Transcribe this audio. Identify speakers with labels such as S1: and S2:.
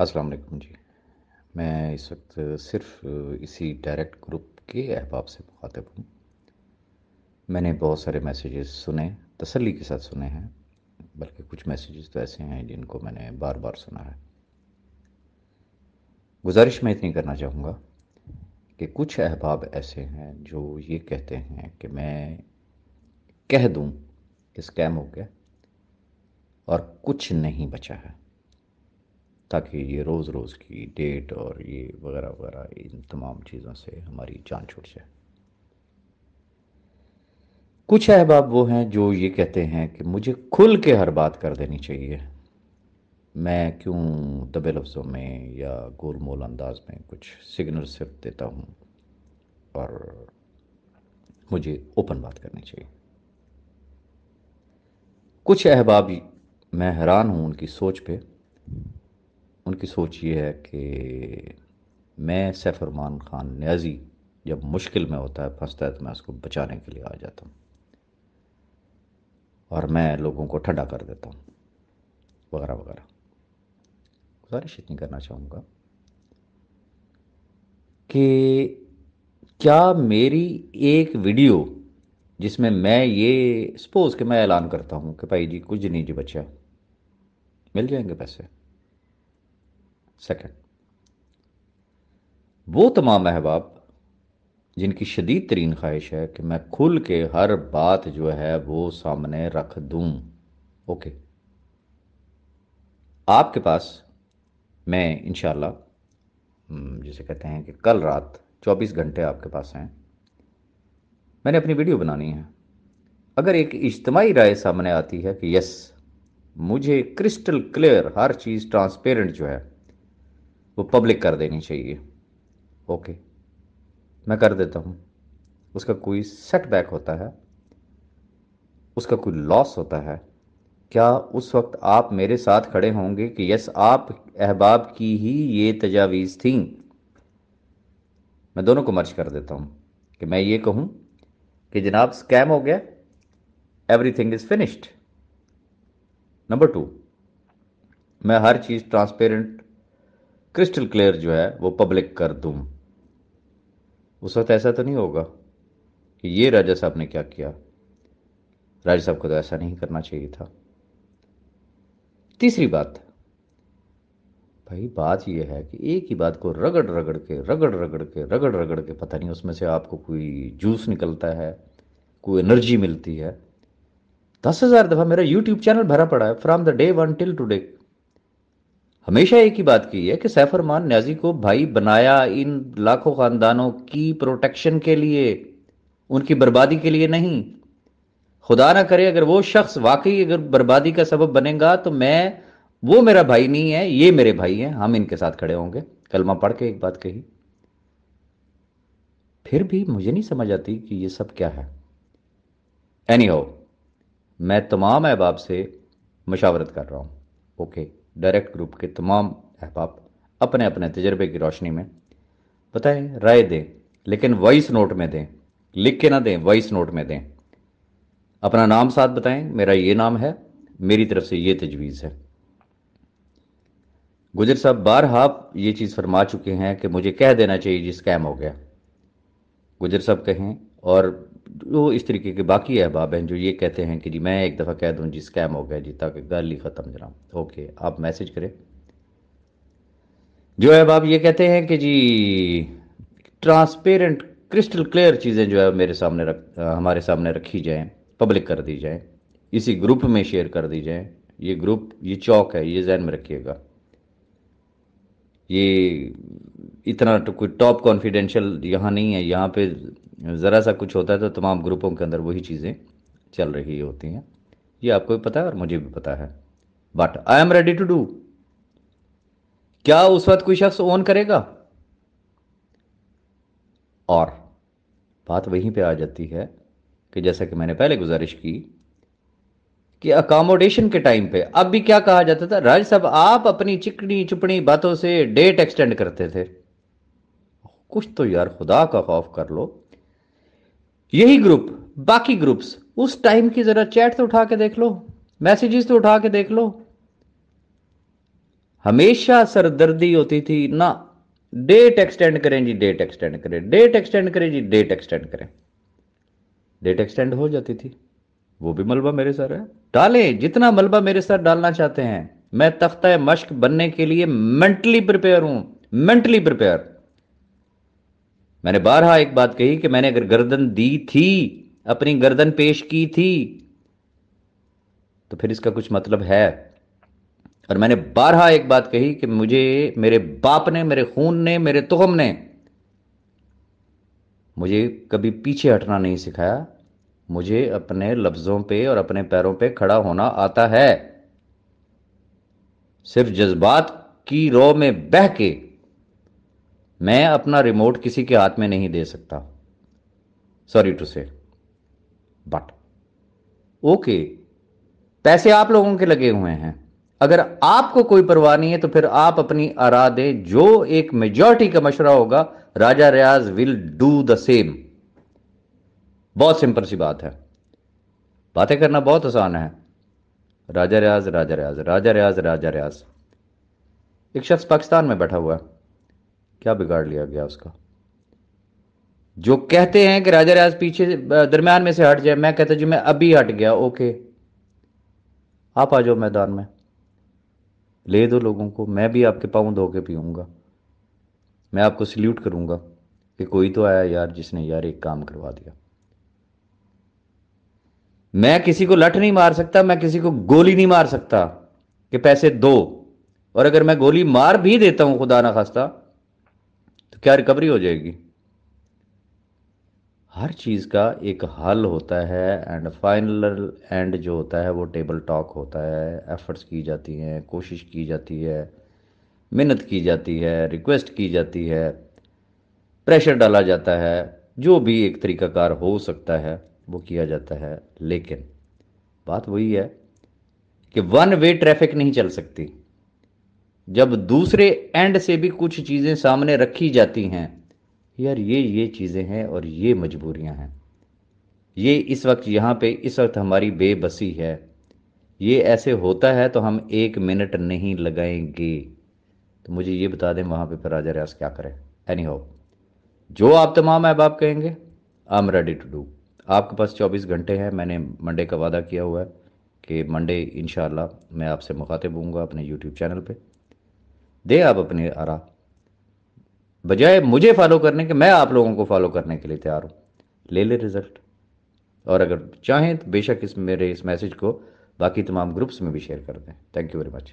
S1: अस्सलाम वालेकुम जी मैं इस वक्त सिर्फ इसी डायरेक्ट ग्रुप के अहबाब से मुखातब हूँ मैंने बहुत सारे मैसेजेस सुने तसल्ली के साथ सुने हैं बल्कि कुछ मैसेजेस तो ऐसे हैं जिनको मैंने बार बार सुना है गुजारिश मैं इतनी करना चाहूँगा कि कुछ अहबाब ऐसे हैं जो ये कहते हैं कि मैं कह दूँ कि स्कैम हो गया और कुछ नहीं बचा है ताकि ये रोज़ रोज़ की डेट और ये वगैरह वगैरह इन तमाम चीज़ों से हमारी जान छूट जाए कुछ अहबाब वो हैं जो ये कहते हैं कि मुझे खुल के हर बात कर देनी चाहिए मैं क्यों दबे लफ्ज़ों में या गोलमोल अंदाज में कुछ सिग्नल सिर्फ देता हूँ और मुझे ओपन बात करनी चाहिए कुछ अहबाब मैं हैरान हूँ उनकी सोच पे उनकी सोच ये है कि मैं सैफरमान ख़ान न्याजी जब मुश्किल में होता है फंसता है तो मैं उसको बचाने के लिए आ जाता हूँ और मैं लोगों को ठंडा कर देता हूँ वगैरह वगैरह गुजारिश इतनी करना चाहूँगा कि क्या मेरी एक वीडियो जिसमें मैं ये सपोज़ कि मैं ऐलान करता हूँ कि भाई जी कुछ नहीं जी बच्चा मिल जाएंगे पैसे सेकेंड वो तमाम अहबाब जिनकी शदीद तरीन ख्वाहिश है कि मैं खुल के हर बात जो है वो सामने रख दूं ओके आपके पास मैं इन हम्म, जिसे कहते हैं कि कल रात 24 घंटे आपके पास हैं मैंने अपनी वीडियो बनानी है अगर एक इज्तमाही राय सामने आती है कि यस मुझे क्रिस्टल क्लियर हर चीज़ ट्रांसपेरेंट जो है वो पब्लिक कर देनी चाहिए ओके मैं कर देता हूँ उसका कोई सेटबैक होता है उसका कोई लॉस होता है क्या उस वक्त आप मेरे साथ खड़े होंगे कि यस आप अहबाब की ही ये तजावीज़ थी मैं दोनों को मर्ज कर देता हूँ कि मैं ये कहूँ कि जनाब स्कैम हो गया everything is finished number two मैं हर चीज़ ट्रांसपेरेंट क्रिस्टल क्लियर जो है वो पब्लिक कर दूं उस वक्त ऐसा तो नहीं होगा कि ये राजा साहब ने क्या किया राजा साहब को तो ऐसा नहीं करना चाहिए था तीसरी बात भाई बात यह है कि एक ही बात को रगड़ रगड़ के रगड़ रगड़ के रगड़ रगड़ के पता नहीं उसमें से आपको कोई जूस निकलता है कोई एनर्जी मिलती है दस हज़ार दफ़ा मेरा यूट्यूब चैनल भरा पड़ा है from the day one till today हमेशा एक ही बात की है कि सैफ अरमान न्याजी को भाई बनाया इन लाखों खानदानों की प्रोटेक्शन के लिए उनकी बर्बादी के लिए नहीं खुदा ना करे अगर वो शख्स वाकई अगर बर्बादी का सबब बनेगा तो मैं वो मेरा भाई नहीं है ये मेरे भाई हैं हम इनके साथ खड़े होंगे कलमा पढ़ के एक बात कही फिर भी मुझे नहीं समझ आती कि ये सब क्या है एनी हो मैं तमाम अहबाब से मशावरत कर रहा हूं ओके okay. डायरेक्ट ग्रुप के तमाम अहबाब अपने अपने तजर्बे की रोशनी में बताएं राय दें लेकिन वॉइस नोट में दें लिख के ना दें वॉइस नोट में दें अपना नाम साथ बताएं मेरा ये नाम है मेरी तरफ से ये तजवीज़ है गुजर साहब बार हाफ ये चीज़ फरमा चुके हैं कि मुझे कह देना चाहिए जी स्कैम हो गया गुजर साहब कहें और वो तो इस तरीके के बाकी अहबाब हैं जो ये कहते हैं कि जी मैं एक दफ़ा कह दूँ जी स्कैम हो गया जी ताकि गल ही ख़त्म जरा ओके आप मैसेज करें जो अहबाब ये कहते हैं कि जी ट्रांसपेरेंट क्रिस्टल क्लियर चीज़ें जो है मेरे सामने रख हमारे सामने रखी जाएँ पब्लिक कर दी जाएँ इसी ग्रुप में शेयर कर दी जाएँ ये ग्रुप ये चौक है ये जहन में रखिएगा ये इतना तो कोई टॉप कॉन्फिडेंशियल यहाँ नहीं है यहाँ पे ज़रा सा कुछ होता है तो तमाम ग्रुपों के अंदर वही चीज़ें चल रही होती हैं ये आपको भी पता है और मुझे भी पता है but I am ready to do क्या उस वक्त कोई शख्स ओन करेगा और बात वहीं पे आ जाती है कि जैसा कि मैंने पहले गुजारिश की कि अकोमोडेशन के टाइम पे अब भी क्या कहा जाता था राज साहब आप अपनी चिकनी चुपड़ी बातों से डेट एक्सटेंड करते थे कुछ तो यार खुदा का खौफ कर लो यही ग्रुप बाकी ग्रुप्स उस टाइम की जरा चैट तो उठा के देख लो मैसेजेस तो उठा के देख लो हमेशा सरदर्दी होती थी ना डेट एक्सटेंड करें जी डेट एक्सटेंड करें डेट एक्सटेंड करें जी डेट एक्सटेंड करें डेट एक्सटेंड हो जाती थी वो भी मलबा मेरे सर है डालें जितना मलबा मेरे सर डालना चाहते हैं मैं तख्ता मश्क बनने के लिए मेंटली प्रिपेयर हूं मेंटली प्रिपेयर मैंने बारहा एक बात कही कि मैंने अगर गर्दन दी थी अपनी गर्दन पेश की थी तो फिर इसका कुछ मतलब है और मैंने बारहा एक बात कही कि मुझे मेरे बाप ने मेरे खून ने मेरे तुहम ने मुझे कभी पीछे हटना नहीं सिखाया मुझे अपने लफ्ज़ों पे और अपने पैरों पे खड़ा होना आता है सिर्फ जज्बात की रो में बह के मैं अपना रिमोट किसी के हाथ में नहीं दे सकता sorry to say but okay पैसे आप लोगों के लगे हुए हैं अगर आपको कोई परवाह नहीं है तो फिर आप अपनी आरा दें जो एक मेजोरिटी का मशरा होगा Raja Riyaz will do the same बहुत सिंपल सी बात है बातें करना बहुत आसान है राजा रियाज राजा रियाज राजा रियाज राजा रियाज एक शख्स पाकिस्तान में बैठा हुआ है क्या बिगाड़ लिया गया उसका जो कहते हैं कि राजा राज पीछे दरम्यान में से हट जाए मैं कहता जी मैं अभी हट गया ओके आप आ जाओ मैदान में ले दो लोगों को मैं भी आपके पाँव धो के पीऊंगा मैं आपको सल्यूट करूंगा कि कोई तो आया यार जिसने यार एक काम करवा दिया मैं किसी को लठ नहीं मार सकता मैं किसी को गोली नहीं मार सकता कि पैसे दो और अगर मैं गोली मार भी देता हूं खुदा ना खास्ता क्या रिकवरी हो जाएगी हर चीज़ का एक हल होता है एंड फाइनल एंड जो होता है वो टेबल टॉक होता है एफर्ट्स की जाती हैं कोशिश की जाती है मेहनत की जाती है रिक्वेस्ट की जाती है प्रेशर डाला जाता है जो भी एक तरीकाकार हो सकता है वो किया जाता है लेकिन बात वही है कि वन वे ट्रैफिक नहीं चल सकती जब दूसरे एंड से भी कुछ चीज़ें सामने रखी जाती हैं यार ये ये चीज़ें हैं और ये मजबूरियां हैं ये इस वक्त यहाँ पे इस वक्त हमारी बेबसी है ये ऐसे होता है तो हम एक मिनट नहीं लगाएंगे तो मुझे ये बता दें वहाँ पे राजा रियाज क्या करें एनी हो जो आप तमाम अहबाब कहेंगे I am ready to do आपके पास 24 घंटे हैं मैंने मंडे का वादा किया हुआ है कि मंडे इन मैं आपसे मुखातिब हूँ अपने यूट्यूब चैनल पर दे आप अपनी आरा बजाय मुझे फॉलो करने के मैं आप लोगों को फॉलो करने के लिए तैयार हूँ ले ले रिजल्ट और अगर चाहें तो बेशक इस मेरे इस मैसेज को बाकी तमाम ग्रुप्स में भी शेयर कर दें थैंक यू वेरी मच